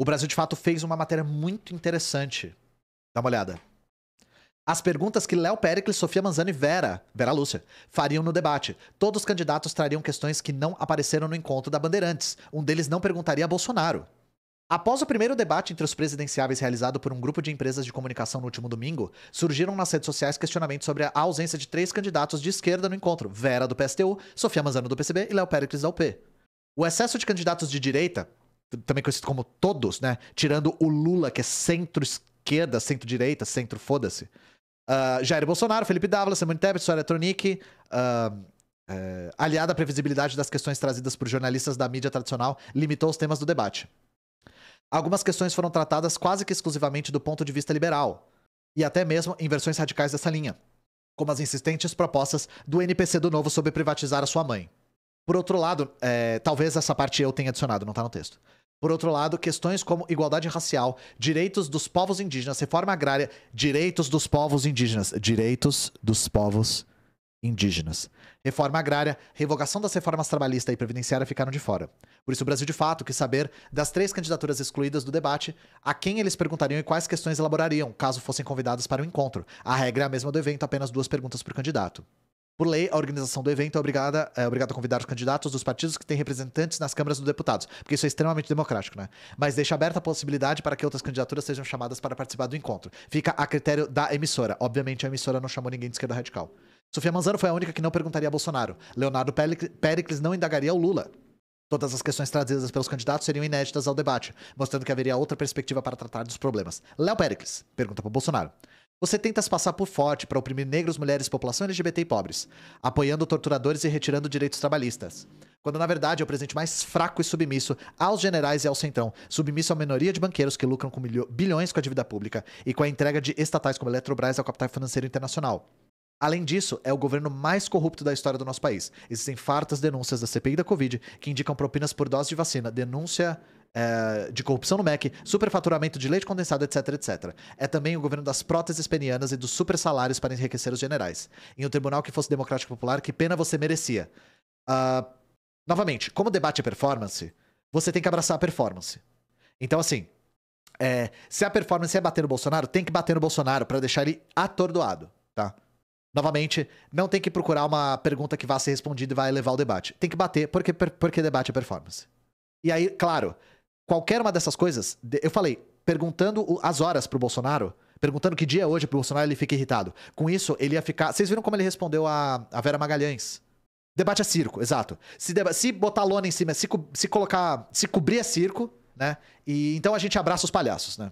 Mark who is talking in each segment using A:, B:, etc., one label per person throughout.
A: O Brasil, de fato, fez uma matéria muito interessante. Dá uma olhada. As perguntas que Léo Pericles, Sofia Manzano e Vera, Vera Lúcia, fariam no debate. Todos os candidatos trariam questões que não apareceram no encontro da Bandeirantes. Um deles não perguntaria a Bolsonaro. Após o primeiro debate entre os presidenciáveis realizado por um grupo de empresas de comunicação no último domingo, surgiram nas redes sociais questionamentos sobre a ausência de três candidatos de esquerda no encontro: Vera do PSTU, Sofia Manzano do PCB e Léo Pericles da UP. O excesso de candidatos de direita, também conhecido como todos, né? Tirando o Lula, que é centro-esquerda, centro-direita, centro-foda-se. Uh, ah, Jair Bolsonaro, Felipe Dávila, Simone Tebet, Soria Tronic, uh, aliada à previsibilidade das questões trazidas por jornalistas da mídia tradicional, limitou os temas do debate. Algumas questões foram tratadas quase que exclusivamente do ponto de vista liberal, e até mesmo em versões radicais dessa linha, como as insistentes propostas do NPC do Novo sobre privatizar a sua mãe. Por outro lado, é, talvez essa parte eu tenha adicionado, não está no texto. Por outro lado, questões como igualdade racial, direitos dos povos indígenas, reforma agrária, direitos dos povos indígenas, direitos dos povos indígenas. Reforma agrária, revogação das reformas trabalhista e previdenciária ficaram de fora. Por isso, o Brasil de fato quis saber das três candidaturas excluídas do debate a quem eles perguntariam e quais questões elaborariam caso fossem convidados para o encontro. A regra é a mesma do evento, apenas duas perguntas por candidato. Por lei, a organização do evento é obrigada, é obrigada a convidar os candidatos dos partidos que têm representantes nas câmaras dos deputados, porque isso é extremamente democrático, né? Mas deixa aberta a possibilidade para que outras candidaturas sejam chamadas para participar do encontro. Fica a critério da emissora. Obviamente, a emissora não chamou ninguém de esquerda radical. Sofia Manzano foi a única que não perguntaria a Bolsonaro. Leonardo Pericles não indagaria o Lula. Todas as questões trazidas pelos candidatos seriam inéditas ao debate, mostrando que haveria outra perspectiva para tratar dos problemas. Léo Pericles pergunta para Bolsonaro: você tenta se passar por forte para oprimir negros, mulheres, população LGBT e pobres, apoiando torturadores e retirando direitos trabalhistas. Quando na verdade é o presidente mais fraco e submisso aos generais e ao centrão, submisso à minoria de banqueiros que lucram com bilhões com a dívida pública e com a entrega de estatais como a Eletrobras ao capital financeiro internacional. Além disso, é o governo mais corrupto da história do nosso país. Existem fartas denúncias da CPI da Covid que indicam propinas por dose de vacina, denúncia é, de corrupção no MEC, superfaturamento de leite condensado, etc, etc. É também o governo das próteses penianas e dos super salários para enriquecer os generais. Em um tribunal que fosse democrático e popular, que pena você merecia. Uh, novamente, como debate é performance, você tem que abraçar a performance. Então, assim, é, se a performance é bater no Bolsonaro, tem que bater no Bolsonaro para deixar ele atordoado, tá? Novamente, não tem que procurar uma pergunta que vá ser respondida e vai levar o debate. Tem que bater, porque, porque debate é performance. E aí, claro, qualquer uma dessas coisas, eu falei, perguntando as horas pro Bolsonaro, perguntando que dia é hoje pro Bolsonaro, ele fica irritado. Com isso, ele ia ficar. Vocês viram como ele respondeu a, a Vera Magalhães? Debate é circo, exato. Se, deba... se botar lona em cima, se, co... se colocar. se cobrir é circo, né? E então a gente abraça os palhaços, né?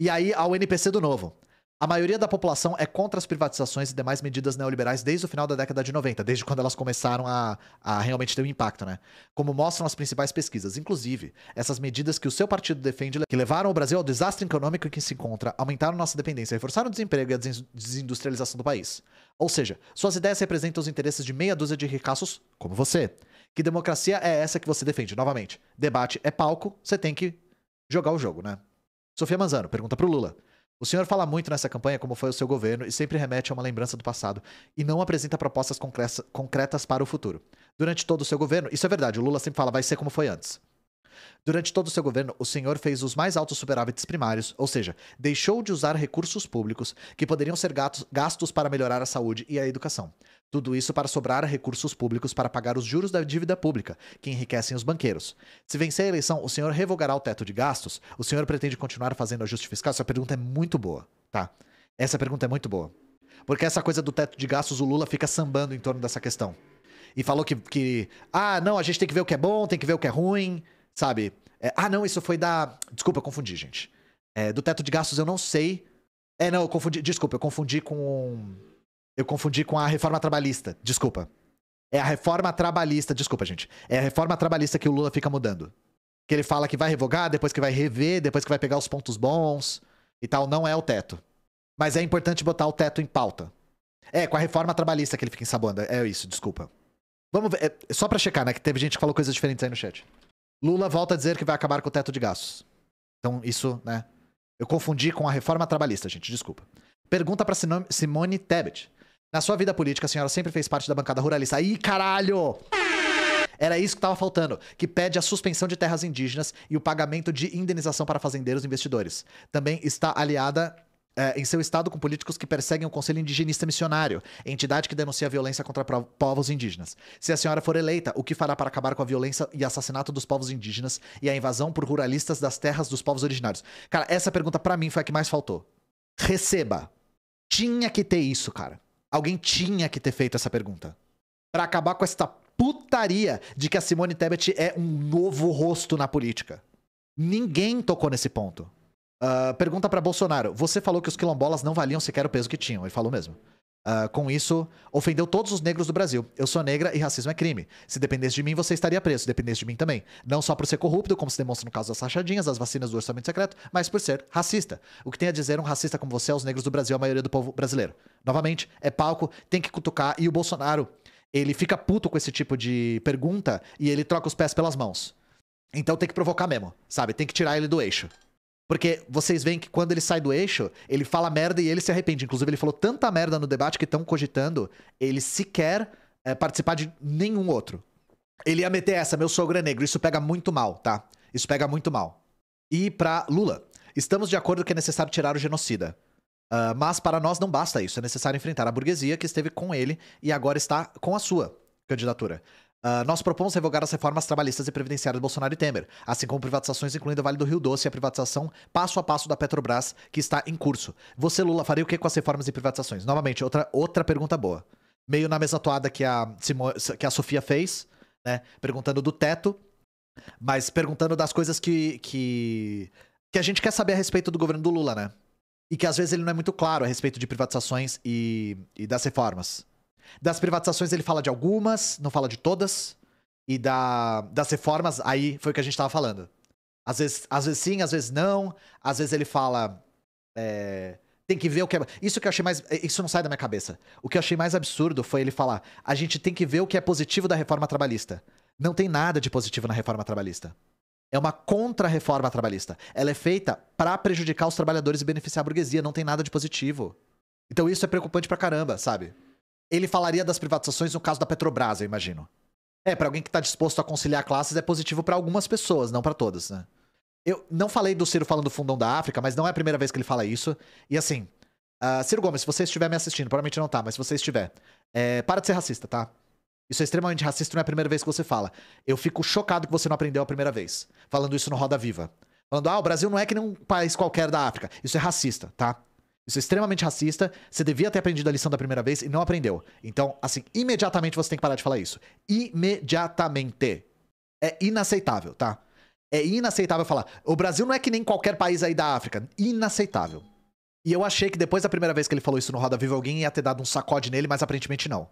A: E aí, ao NPC do novo. A maioria da população é contra as privatizações e demais medidas neoliberais desde o final da década de 90, desde quando elas começaram a, a, realmente ter um impacto, né? Como mostram as principais pesquisas. Inclusive, essas medidas que o seu partido defende, que levaram o Brasil ao desastre econômico em que se encontra, aumentaram nossa dependência, reforçaram o desemprego e a desindustrialização do país. Ou seja, suas ideias representam os interesses de meia dúzia de ricaços como você. Que democracia é essa que você defende? Novamente, debate é palco, você tem que jogar o jogo, né? Sofia Manzano pergunta pro Lula. O senhor fala muito nessa campanha como foi o seu governo e sempre remete a uma lembrança do passado e não apresenta propostas concretas para o futuro. Durante todo o seu governo, isso é verdade, o Lula sempre fala vai ser como foi antes. Durante todo o seu governo, o senhor fez os mais altos superávites primários, ou seja, deixou de usar recursos públicos que poderiam ser gastos para melhorar a saúde e a educação. Tudo isso para sobrar recursos públicos para pagar os juros da dívida pública, que enriquecem os banqueiros. Se vencer a eleição, o senhor revogará o teto de gastos? O senhor pretende continuar fazendo ajuste fiscal? Essa pergunta é muito boa, tá? Essa pergunta é muito boa. Porque essa coisa do teto de gastos, o Lula fica sambando em torno dessa questão. E falou que, que ah, não, a gente tem que ver o que é bom, tem que ver o que é ruim, sabe? É, ah, não, isso foi da. Desculpa, eu confundi, gente. É, do teto de gastos eu não sei. É, não, eu confundi. Desculpa, eu confundi com. Eu confundi com a reforma trabalhista, desculpa. É a reforma trabalhista, desculpa, gente. É a reforma trabalhista que o Lula fica mudando. Que ele fala que vai revogar, depois que vai rever, depois que vai pegar os pontos bons e tal. Não é o teto. Mas é importante botar o teto em pauta. É, com a reforma trabalhista que ele fica ensaboando. É isso, desculpa. Vamos ver. É, só pra checar, né? Que teve gente que falou coisas diferentes aí no chat. Lula volta a dizer que vai acabar com o teto de gastos. Então, isso, né? Eu confundi com a reforma trabalhista, gente, desculpa. Pergunta para Simone Tebet. Na sua vida política, a senhora sempre fez parte da bancada ruralista. Ih, caralho! Era isso que estava faltando, que pede a suspensão de terras indígenas e o pagamento de indenização para fazendeiros e investidores. Também está aliada é, em seu estado com políticos que perseguem o Conselho Indigenista Missionário, entidade que denuncia a violência contra povos indígenas. Se a senhora for eleita, o que fará para acabar com a violência e assassinato dos povos indígenas e a invasão por ruralistas das terras dos povos originários? Cara, essa pergunta para mim foi a que mais faltou. Receba. Tinha que ter isso, cara. Alguém tinha que ter feito essa pergunta. para acabar com esta putaria de que a Simone Tebet é um novo rosto na política. Ninguém tocou nesse ponto. Uh, pergunta para Bolsonaro: Você falou que os quilombolas não valiam sequer o peso que tinham. Ele falou mesmo. Uh, com isso, ofendeu todos os negros do Brasil. Eu sou negra e racismo é crime. Se dependesse de mim, você estaria preso. Dependesse de mim também. Não só por ser corrupto, como se demonstra no caso das rachadinhas, das vacinas do orçamento secreto, mas por ser racista. O que tem a dizer um racista como você aos negros do Brasil, a maioria do povo brasileiro? Novamente, é palco, tem que cutucar. E o Bolsonaro, ele fica puto com esse tipo de pergunta e ele troca os pés pelas mãos. Então tem que provocar mesmo, sabe? Tem que tirar ele do eixo. Porque vocês veem que quando ele sai do eixo, ele fala merda e ele se arrepende. Inclusive, ele falou tanta merda no debate que estão cogitando ele sequer é, participar de nenhum outro. Ele ia meter essa, meu sogro é negro. Isso pega muito mal, tá? Isso pega muito mal. E pra Lula, estamos de acordo que é necessário tirar o genocida. Uh, mas para nós não basta isso. É necessário enfrentar a burguesia que esteve com ele e agora está com a sua candidatura. Uh, nós propomos revogar as reformas trabalhistas e previdenciárias de Bolsonaro e Temer, assim como privatizações, incluindo a Vale do Rio Doce e a privatização passo a passo da Petrobras, que está em curso. Você, Lula, faria o que com as reformas e privatizações? Novamente, outra, outra pergunta boa. Meio na mesma toada que a, Simo, que a Sofia fez, né? Perguntando do teto, mas perguntando das coisas que, que, que a gente quer saber a respeito do governo do Lula, né? E que às vezes ele não é muito claro a respeito de privatizações e, e das reformas. Das privatizações ele fala de algumas, não fala de todas. E da, das reformas, aí foi o que a gente tava falando. Às vezes, às vezes sim, às vezes não. Às vezes ele fala. É, tem que ver o que é. Isso que eu achei mais. É, isso não sai da minha cabeça. O que eu achei mais absurdo foi ele falar: a gente tem que ver o que é positivo da reforma trabalhista. Não tem nada de positivo na reforma trabalhista. É uma contra-reforma trabalhista. Ela é feita para prejudicar os trabalhadores e beneficiar a burguesia. Não tem nada de positivo. Então isso é preocupante pra caramba, sabe? ele falaria das privatizações no caso da Petrobras, eu imagino. É, para alguém que tá disposto a conciliar classes é positivo para algumas pessoas, não para todas, né? Eu não falei do Ciro falando do fundão da África, mas não é a primeira vez que ele fala isso. E assim, uh, Ciro Gomes, se você estiver me assistindo, provavelmente não tá, mas se você estiver, é, para de ser racista, tá? Isso é extremamente racista, não é a primeira vez que você fala. Eu fico chocado que você não aprendeu a primeira vez, falando isso no Roda Viva. Falando, ah, o Brasil não é que nem um país qualquer da África. Isso é racista, tá? Isso é extremamente racista. Você devia ter aprendido a lição da primeira vez e não aprendeu. Então, assim, imediatamente você tem que parar de falar isso. Imediatamente. É inaceitável, tá? É inaceitável falar. O Brasil não é que nem qualquer país aí da África. Inaceitável. E eu achei que depois da primeira vez que ele falou isso no Roda Viva, alguém ia ter dado um sacode nele, mas aparentemente não.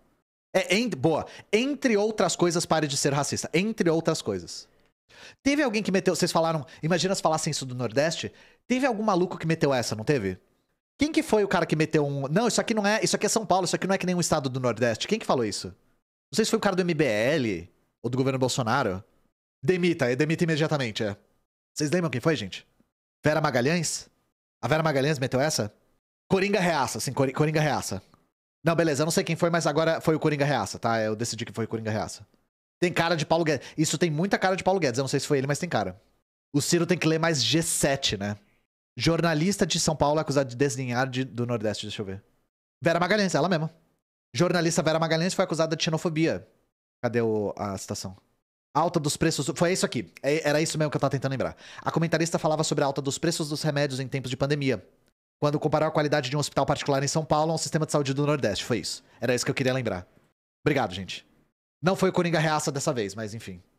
A: É, en... boa. Entre outras coisas, pare de ser racista. Entre outras coisas. Teve alguém que meteu. Vocês falaram. Imagina se falassem isso do Nordeste. Teve algum maluco que meteu essa, não teve? Quem que foi o cara que meteu um. Não, isso aqui não é. Isso aqui é São Paulo, isso aqui não é que nenhum estado do Nordeste. Quem que falou isso? Não sei se foi o cara do MBL ou do governo Bolsonaro. Demita, demita imediatamente, é. Vocês lembram quem foi, gente? Vera Magalhães? A Vera Magalhães meteu essa? Coringa Reaça, sim, Coringa Reaça. Não, beleza, eu não sei quem foi, mas agora foi o Coringa Reaça, tá? Eu decidi que foi o Coringa Reaça. Tem cara de Paulo Guedes. Isso tem muita cara de Paulo Guedes, eu não sei se foi ele, mas tem cara. O Ciro tem que ler mais G7, né? Jornalista de São Paulo é acusada de desdenhar de, do Nordeste, deixa eu ver. Vera Magalhães, ela mesma. Jornalista Vera Magalhães foi acusada de xenofobia. Cadê o, a citação? Alta dos preços. Foi isso aqui. É, era isso mesmo que eu tava tentando lembrar. A comentarista falava sobre a alta dos preços dos remédios em tempos de pandemia. Quando comparou a qualidade de um hospital particular em São Paulo a um sistema de saúde do Nordeste. Foi isso. Era isso que eu queria lembrar. Obrigado, gente. Não foi o Coringa Reaça dessa vez, mas enfim.